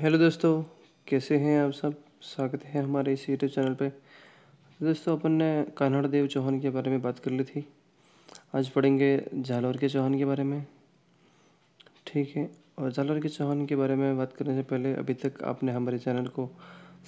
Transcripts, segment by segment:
hello दोस्तों कैसे हैं आप सब स्वागत है हमारे इस यूट्यूब चैनल पे दोस्तों अपन ने कान्हाड़ देव चौहान के बारे में बात कर ली थी आज पढ़ेंगे जालौर के चौहान के बारे में ठीक है और जालौर के चौहान के बारे में बात करने से पहले अभी तक आपने हमारे चैनल को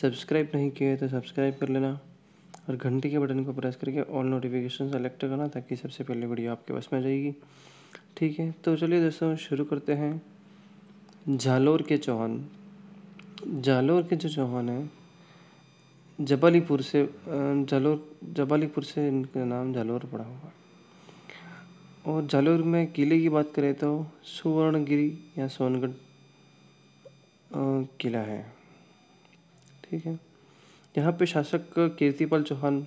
सब्सक्राइब नहीं किया है तो सब्सक्राइब कर लेना और घंटे के बटन को प्रेस करके ऑल नोटिफिकेशन सेलेक्ट करना ताकि सबसे पहले वीडियो आपके पास में आ जाएगी ठीक है तो चलिए दोस्तों शुरू करते हैं झालोर के चौहान जालोर के जो चौहान हैं जबालीपुर से जालोर जबालीपुर से इनका नाम जालोर पड़ा हुआ है और जालोर में किले की बात करें तो सुवर्णगिरी या सोनगढ़ किला है ठीक है यहाँ पे शासक कीर्तिपाल चौहान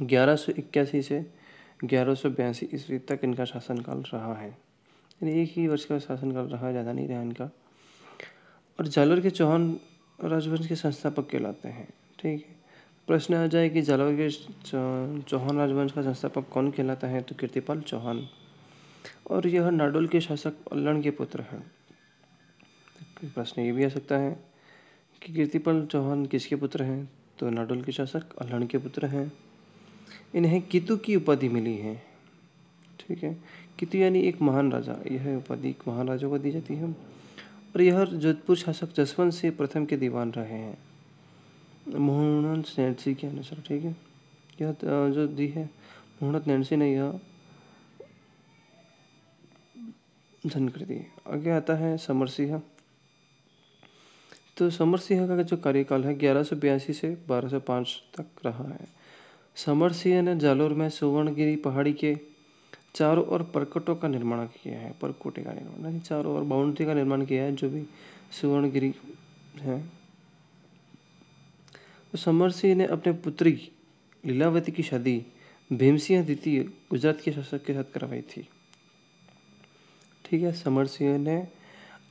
ग्यारह सौ इक्यासी से ग्यारह सौ बयासी ईस्वी तक इनका शासनकाल रहा है एक ही वर्ष का शासनकाल रहा ज़्यादा नहीं रहा इनका और जालौर के चौहान राजवंश के संस्थापक कहलाते हैं ठीक है प्रश्न आ जाए कि जालौर के चौहान राजवंश का संस्थापक कौन कहलाता है तो कीर्तिपाल चौहान और यह नाडोल के शासक अल्लण के पुत्र हैं प्रश्न ये भी आ सकता है कि कीर्तिपाल चौहान किसके पुत्र हैं तो नाडोल के शासक अल्हण के पुत्र हैं इन्हें कितु की उपाधि मिली है ठीक है कितु यानी एक महान राजा यह उपाधि एक महान राजा को दी जाती है प्रियहर यह जोधपुर शासक जसवंत सिंह प्रथम के दीवान रहे हैं मोहनद नैनसी के अनुसार ठीक है यह जो दी है मोहनत नैनसी ने यह धन कर आगे आता है समर सिंह तो समर सिंह का जो कार्यकाल है ग्यारह सौ बयासी से बारह सौ पाँच तक रहा है समर सिंह ने जालोर में सुवर्णगिरी पहाड़ी के चारों ओर परकटों का निर्माण किया है परकोटे का निर्माण यानी चारों ओर बाउंड्री का निर्माण किया है जो भी सुवर्णगिरी है तो समर सिंह ने अपने पुत्री लीलावती की शादी भीमसिंह द्वितीय गुजरात के शासक के साथ करवाई थी ठीक है समर सिंह ने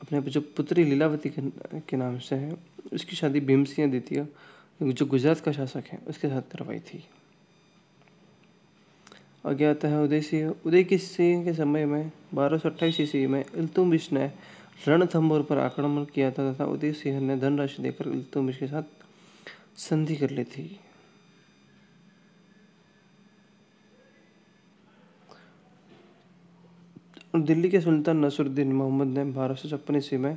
अपने जो पुत्री लीलावती के नाम से है उसकी शादी भीमसिंह द्वितीय जो गुजरात का शासक है उसके साथ करवाई थी अज्ञात है उदय सिंह उदय के सिंह के समय में बारह सौ अट्ठाईस ईस्वी में इल्तुतमिश ने रणथंभौर पर आक्रमण किया था तथा उदय सिंह ने धनराशि देकर इल्तुतमिश के साथ संधि कर ली थी दिल्ली के सुल्तान नसरुद्दीन मोहम्मद ने बारह सौ छप्पन ईस्वी में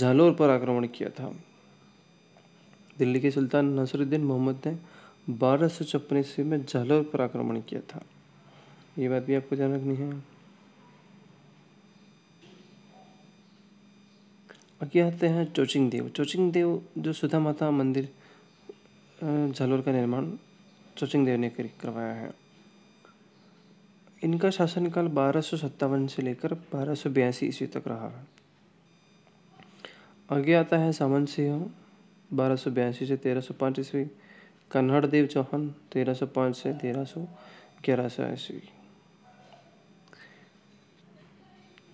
जालोर पर आक्रमण किया था दिल्ली के सुल्तान नसरुद्दीन मोहम्मद ने बारह सौ छप्पन ईस्वी में जालौर पर आक्रमण किया था ये बात भी आपको ध्यान रखनी है आगे आते हैं चोचिंग देव चोचिंग देव जो सुधा माता मंदिर जालौर का निर्माण चोचिंग देव ने करवाया है इनका शासनकाल बारह सौ सत्तावन से लेकर बारह सौ बयासी ईस्वी तक रहा है आगे आता है सामन सिंह बारह सौ बयासी से तेरह सौ पाँच ईस्वी कन्हड़ देव चौहान तेरह सौ पाँच से तेरह सौ ग्यारह सौ ईस्वी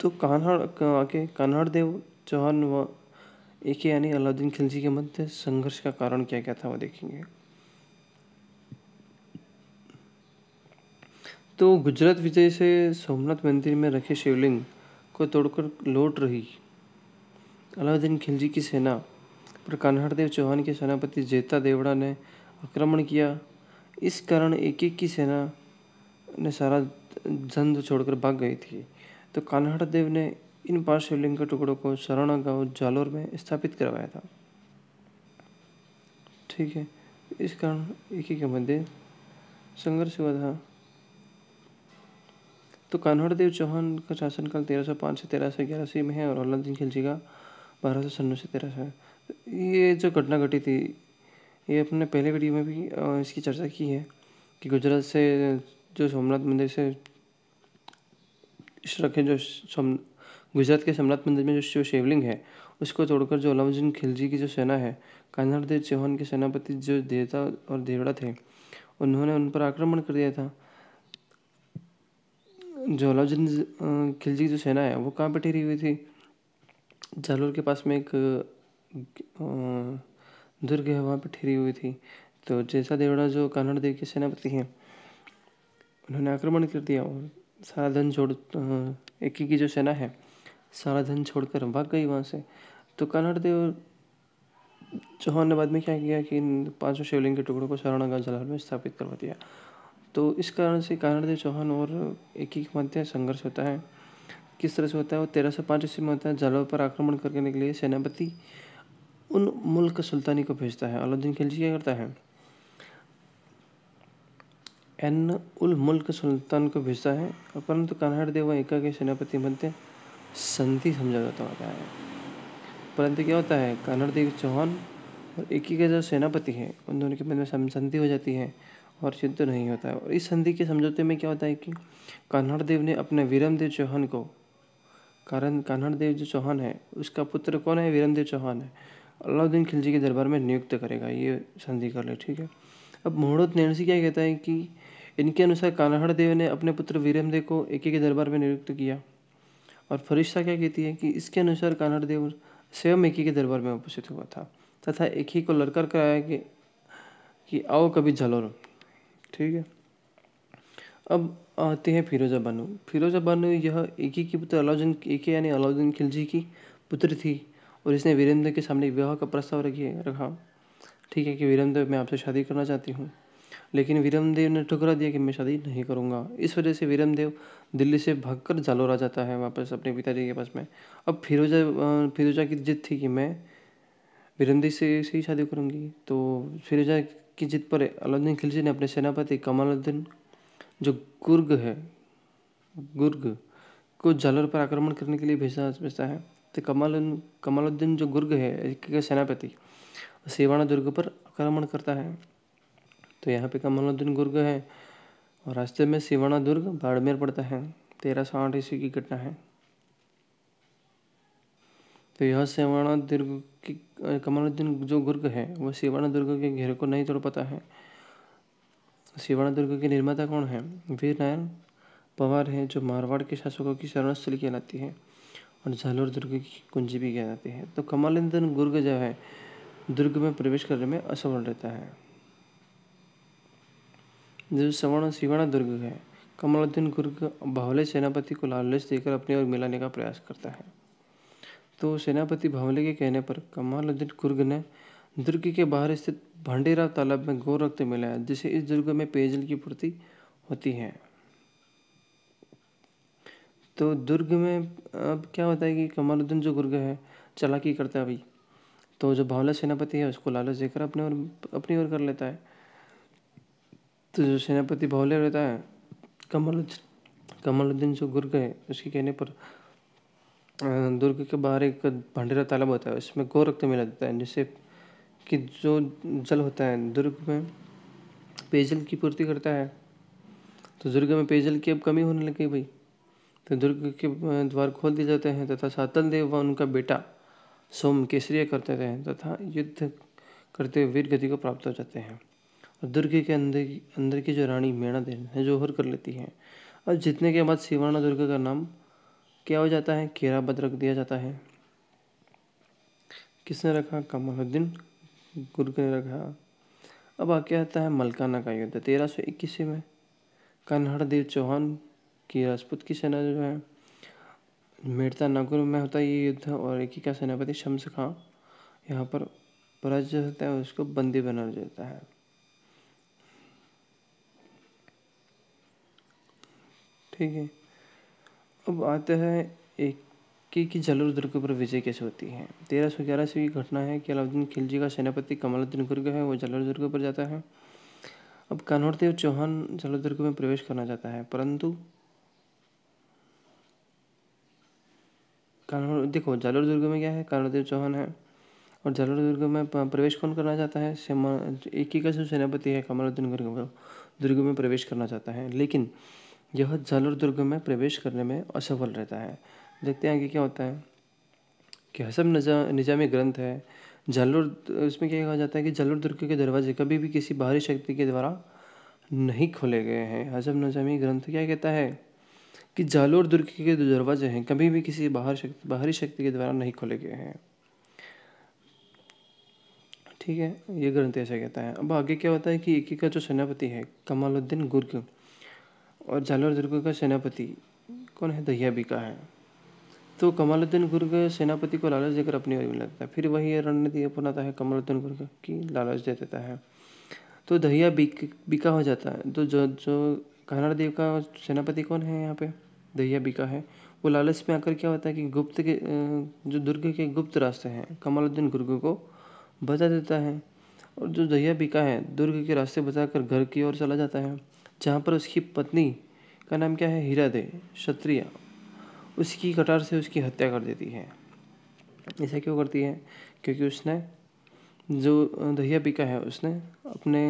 तो कन्हड़ के कन्हड़ देव चौहान व एक यानी अलाउद्दीन खिलजी के मध्य संघर्ष का कारण क्या क्या था वो देखेंगे तो गुजरात विजय से सोमनाथ मंदिर में रखे शिवलिंग को तोड़कर लौट रही अलाउद्दीन खिलजी की सेना पर देव चौहान के सेनापति जेता देवड़ा ने आक्रमण किया इस कारण एक एक की सेना ने सारा झंझ छोड़कर भाग गई थी तो कान्हाड़ देव ने इन पांच शिवलिंग के टुकड़ों को सराणा गांव जालोर में स्थापित करवाया था ठीक है इस कारण एक ही के मध्य संघर्ष हुआ था तो कान्हड़ देव चौहान का शासनकाल तेरह सौ पाँच से तेरह सौ ग्यारासी में है और अलाउद्दीन खिलजी का बारह सौ सन्नौ से तेरह सौ ये जो घटना घटी थी ये अपने पहले वीडियो में भी इसकी चर्चा की है कि गुजरात से जो सोमनाथ मंदिर से रखे जो सोम गुजरात के सोमनाथ मंदिर में जो शिव शिवलिंग है उसको तोड़कर जो अलाउद्दीन खिलजी की जो सेना है देव चौहान के सेनापति जो देवता और देवड़ा थे उन्होंने उन पर आक्रमण कर दिया था जो अलाउद्दीन खिलजी की जो सेना है वो कहाँ पर ठहरी हुई थी जालोर के पास में एक आ, दुर्ग है वहाँ पर ठहरी हुई थी तो जैसा देवड़ा जो कान्हड़ देव के सेनापति हैं उन्होंने आक्रमण कर दिया और सारा धन छोड़ एकी की जो सेना है सारा धन छोड़कर भाग गई वहाँ से तो कान्हाड़ देव चौहान ने बाद में क्या किया कि इन पाँचों शिवलिंग के टुकड़ों को गांव जलाल में स्थापित करवा दिया तो इस कारण से देव चौहान और एक ही के मध्य संघर्ष होता है किस तरह से होता है वो तेरह सौ पाँच ईस्वी में होता है जालौर पर आक्रमण करने के लिए सेनापति उन मुल्क सुल्तानी को भेजता है अलाउद्दीन खिलजी क्या करता है एन उल मुल्क सुल्तान को भेजता है और परंतु कन्हड़ देव एका के सेनापति बनते संधि समझौता होता है परंतु क्या होता है कन्हड़ देव चौहान और एकी के जो सेनापति हैं उन दोनों के मध्य में संधि हो जाती है और युद्ध नहीं होता है और इस संधि के समझौते में क्या होता है कि कान्हड़ देव ने अपने वीरमदेव चौहान को कारण कान्हड़ देव जो चौहान है उसका पुत्र कौन है वीरमदेव चौहान है अलाउद्दीन खिलजी के दरबार में नियुक्त करेगा ये संधि कर ले ठीक है अब मुहूर्त नेणसी क्या कहता है कि इनके अनुसार कान्हड़ देव ने अपने पुत्र वीरमदेव को एके के दरबार में नियुक्त किया और फरिश्ता क्या कहती है कि इसके अनुसार कान्हड़ देव स्वयं एक के दरबार में उपस्थित हुआ था तथा ही को लड़कर कराया कि, कि आओ कभी झलोरो ठीक है अब आते हैं फिरोजा बानू फिरोजा बानू यह एक ही की पुत्र अलाउद्दीन एके यानी अलाउद्दीन खिलजी की पुत्र थी और इसने वीरेंद्र के सामने विवाह का प्रस्ताव रखिए रखा ठीक है कि वीरेंद्र मैं आपसे शादी करना चाहती हूँ लेकिन वीरमदेव ने ठुकरा दिया कि मैं शादी नहीं करूँगा इस वजह से वीरमदेव दिल्ली से भागकर जालोरा जाता है वापस अपने पिताजी के पास में अब फिरोजा फिरोजा की जिद थी कि मैं वीरमदेव से से ही शादी करूँगी तो फिरोजा की जिद पर अलाउद्दीन खिलजी ने अपने सेनापति कमालुद्दीन जो गुर्ग है गुर्ग को जालोर पर आक्रमण करने के लिए भेजा भेजता है तो कमाल जो गुर्ग है एक सेनापति सेवाना दुर्ग पर आक्रमण करता है तो यहाँ पे कमलुद्दीन गुर्ग है और रास्ते में सिवाना दुर्ग बाड़मेर पड़ता है तेरह सौ आठ ईस्वी की घटना है तो यह सेवाना दुर्ग की कमलुद्दीन जो गुर्ग है वह सिवाना दुर्ग के घेरे को नहीं तोड़ पाता है सिवाना दुर्ग के निर्माता कौन है वीर नारायण पवार है जो मारवाड़ के शासकों की शरणस्थली कहलाती है और झालोर दुर्ग की कुंजी भी कह जाती है तो कमलेंदन गुर्ग जो है दुर्ग में प्रवेश करने में असफल रहता है जो सवर्ण सिवर्ण दुर्ग है कमलुद्दीन गुर्ग भावले सेनापति को लालच देकर अपनी ओर मिलाने का प्रयास करता है तो सेनापति भावले के कहने पर कमालुद्दीन गुर्ग ने दुर्ग के बाहर स्थित भंडेरा तालाब में रक्त मिलाया जिसे इस दुर्ग में पेयजल की पूर्ति होती है तो दुर्ग में अब क्या होता है कि कमरुद्दीन जो दुर्ग है चलाकी करता है अभी तो जो भावला सेनापति है उसको लालच देकर अपने और अपनी ओर कर लेता है तो जो सेनापति भावले रहता है कमरुद्दीन कमरुद्दीन जो गुर्ग है उसके कहने पर दुर्ग के बाहर एक भंडेरा तालाब होता है उसमें गौ रक्त मिला देता है जिससे कि जो जल होता है दुर्ग में पेयजल की पूर्ति करता है तो दुर्ग में पेयजल की अब कमी होने लगी भाई तो दुर्ग के द्वार खोल दिए जाते हैं तथा सातल देव व उनका बेटा सोम केसरीय करते हैं तथा युद्ध करते हुए वीर गति को प्राप्त हो जाते हैं और दुर्ग के अंदर की अंदर की जो रानी मेणा देन है जोहर कर लेती है और जीतने के बाद शिवाना दुर्ग का नाम क्या हो जाता है केराबद रख दिया जाता है किसने रखा कमलुद्दीन गुर्ग ने रखा अब आके आता है मलकाना का युद्ध तेरह सौ इक्कीस में कन्हड़ देव चौहान कि राजपूत की सेना जो है मेड़ता नागुर में होता ये युद्ध और एक ही का सेनापति शम्स खां यहाँ पर पराजय होता है उसको बंदी बना देता है ठीक है अब आते हैं एक की कि जलूर दुर्ग पर विजय कैसे होती है तेरह सौ ग्यारह से ये घटना है कि अलाउद्दीन खिलजी का सेनापति कमलुद्दीन गुर्ग है वो जलूर दुर्ग पर जाता है अब कान्हौर देव चौहान जलूर दुर्ग में प्रवेश करना चाहता है परंतु कान्हा देखो जालोर दुर्ग में क्या है कान्हा देव चौहान है और जालोर दुर्ग में प्रवेश कौन करना चाहता है एक ही का जो सेनापति है कमरुद्दीन गर्ग दुर्ग में प्रवेश करना चाहता है लेकिन यह जालोर दुर्ग में प्रवेश करने में असफल रहता है देखते हैं आगे क्या होता है कि हसब निजा निजामी ग्रंथ है जालोर इसमें क्या कहा जाता है कि जालोर दुर्ग के दरवाजे कभी भी किसी बाहरी शक्ति के द्वारा नहीं खोले गए हैं हजब नजामी ग्रंथ क्या कहता है कि जालोर दुर्ग के जो दरवाजे हैं कभी भी किसी बाहर शक्ति बाहरी शक्ति के द्वारा नहीं खोले गए हैं ठीक है ये ग्रंथ ऐसा कहता है अब आगे क्या होता है कि एक का जो सेनापति है कमालुद्दीन गुर्ग और जालोर दुर्ग का सेनापति कौन है दहिया का है तो कमालुद्दीन गुर्ग सेनापति को लालच देकर अपनी ओर में लगता है फिर वही रणनीति अपनाता है कमालुद्दीन गुर्ग की लालच दे देता है तो दहिया बिक बिका हो जाता है तो जो जो कन्नड़ देव का सेनापति कौन है यहाँ पे दहिया बिका है वो लालच में आकर क्या होता है कि गुप्त के जो दुर्ग के गुप्त रास्ते हैं कमालुद्दीन गुर्ग को बता देता है और जो दहिया बिका है दुर्ग के रास्ते बताकर घर की ओर चला जाता है जहाँ पर उसकी पत्नी का नाम क्या है हीरा दे क्षत्रिया उसकी कटार से उसकी हत्या कर देती है ऐसा क्यों करती है क्योंकि उसने जो दहिया बिका है उसने अपने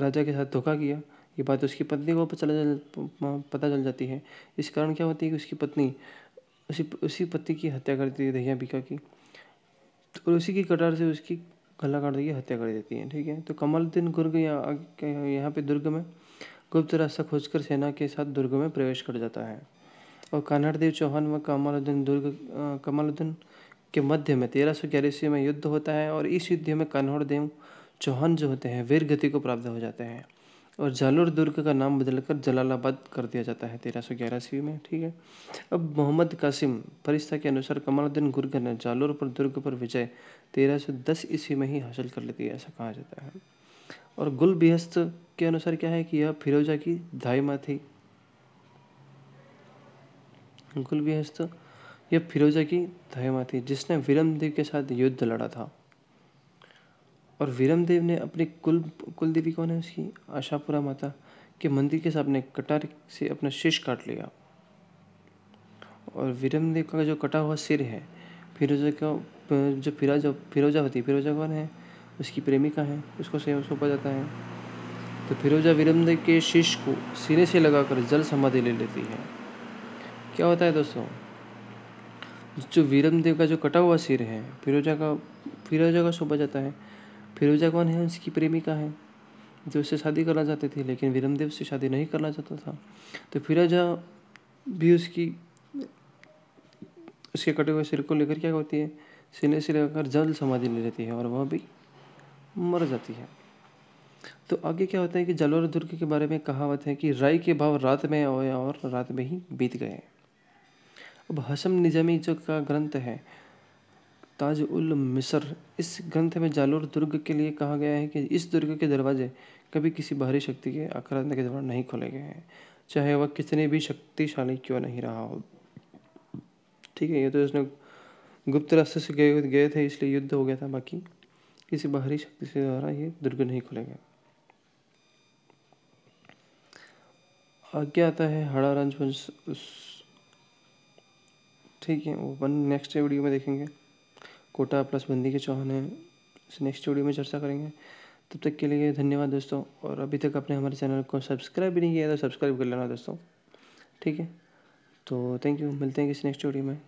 राजा के साथ धोखा किया ये बात उसकी पत्नी को चला पता चल जाती है इस कारण क्या होती है कि उसकी पत्नी उसी उसी पति की हत्या कर देती है दहिया बिका की और उसी की कटार से उसकी गला काट देगी हत्या कर देती है ठीक है तो दिन गुर्ग यहाँ पे दुर्ग में गुप्त रास्ता खोजकर सेना के साथ दुर्ग में प्रवेश कर जाता है और देव चौहान व कमालुद्दीन दुर्ग कमालुद्दीन के मध्य में तेरह सौ ग्यारह ईस्वी में युद्ध होता है और इस युद्ध में देव चौहान जो होते हैं वीर गति को प्राप्त हो जाते हैं और जालोर दुर्ग का नाम बदलकर जलालाबाद कर दिया जाता है तेरह सौ ग्यारह ईस्वी में ठीक है अब मोहम्मद कासिम फरिश्ता के अनुसार कमालुद्दीन गुर्ग ने जालोर पर दुर्ग पर विजय तेरह सौ दस ईस्वी में ही हासिल कर लेती है ऐसा कहा जाता है और गुल बिहस्त के अनुसार क्या है कि यह फिरोजा की माँ थी गुल बिहस्त यह फिरोजा की धाईमा थी जिसने विरमदेव के साथ युद्ध लड़ा था और वीरम देव ने अपने कुल कुल देवी कौन है उसकी आशापुरा माता के मंदिर के सामने कटार से अपना शीश काट लिया और वीरम देव का जो कटा हुआ सिर है फिरोजा का जो फिरोजा फिरोजा होती है फिरोजा कौन है उसकी प्रेमिका है उसको सौंपा जाता है तो फिरोजा वीरम देव के शीश को सिरे से लगाकर जल समाधि ले लेती है क्या होता है दोस्तों जो वीरम देव का जो कटा हुआ सिर है फिरोजा का फिरोजा का सौंपा जाता है फिरोजा कौन है उसकी प्रेमिका है जो उससे शादी करना चाहती थी लेकिन विरमदेव से शादी नहीं करना चाहता था तो फिरोजा भी उसकी उसके कटे हुए सिर को लेकर क्या होती है सिने से लेकर जल समाधि ले लेती है और वह भी मर जाती है तो आगे क्या होता है कि जलोर दुर्ग के बारे में कहावत है कि राय के भाव रात में और रात में ही बीत गए अब हसम निजामी जो का ग्रंथ है ताज उल मिसर इस ग्रंथ में जालोर दुर्ग के लिए कहा गया है कि इस दुर्ग के दरवाजे कभी किसी बाहरी शक्ति के आक्रांत के दौरान नहीं खोले गए हैं चाहे वह कितने भी शक्तिशाली क्यों नहीं रहा हो ठीक है ये तो इसने गुप्त रास्ते से गए गए थे इसलिए युद्ध हो गया था बाकी किसी बाहरी शक्ति से द्वारा ये दुर्ग नहीं गए आगे आता है हड़ा रंजवंश ठीक है वो नेक्स्ट वीडियो में देखेंगे कोटा प्लस बंदी के चौहान से नेक्स्ट वीडियो में चर्चा करेंगे तब तक के लिए धन्यवाद दोस्तों और अभी तक आपने हमारे चैनल को सब्सक्राइब भी नहीं किया तो सब्सक्राइब कर लेना दोस्तों ठीक है तो थैंक यू मिलते हैं किसी नेक्स्ट वीडियो में